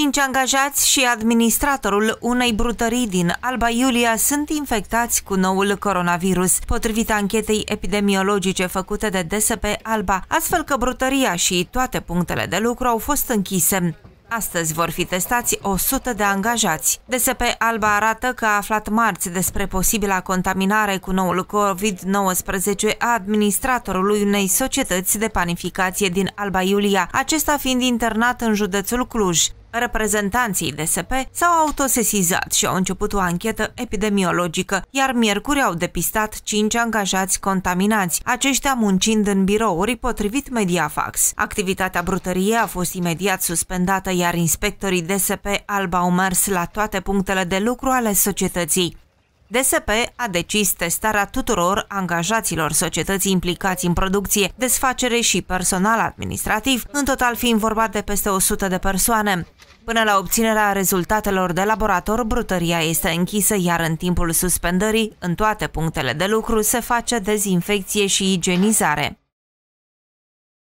Cinci angajați și administratorul unei brutării din Alba Iulia sunt infectați cu noul coronavirus, potrivit anchetei epidemiologice făcute de DSP Alba, astfel că brutăria și toate punctele de lucru au fost închise. Astăzi vor fi testați 100 de angajați. DSP Alba arată că a aflat marți despre posibila contaminare cu noul COVID-19 a administratorului unei societăți de panificație din Alba Iulia, acesta fiind internat în județul Cluj. Reprezentanții DSP s-au autosesizat și au început o anchetă epidemiologică, iar miercuri au depistat 5 angajați contaminați, aceștia muncind în birouri potrivit Mediafax. Activitatea brutăriei a fost imediat suspendată, iar inspectorii DSP alba au mers la toate punctele de lucru ale societății. DSP a decis testarea tuturor angajaților societății implicați în producție, desfacere și personal administrativ, în total fiind vorba de peste 100 de persoane. Până la obținerea rezultatelor de laborator, brutăria este închisă, iar în timpul suspendării, în toate punctele de lucru, se face dezinfecție și igienizare.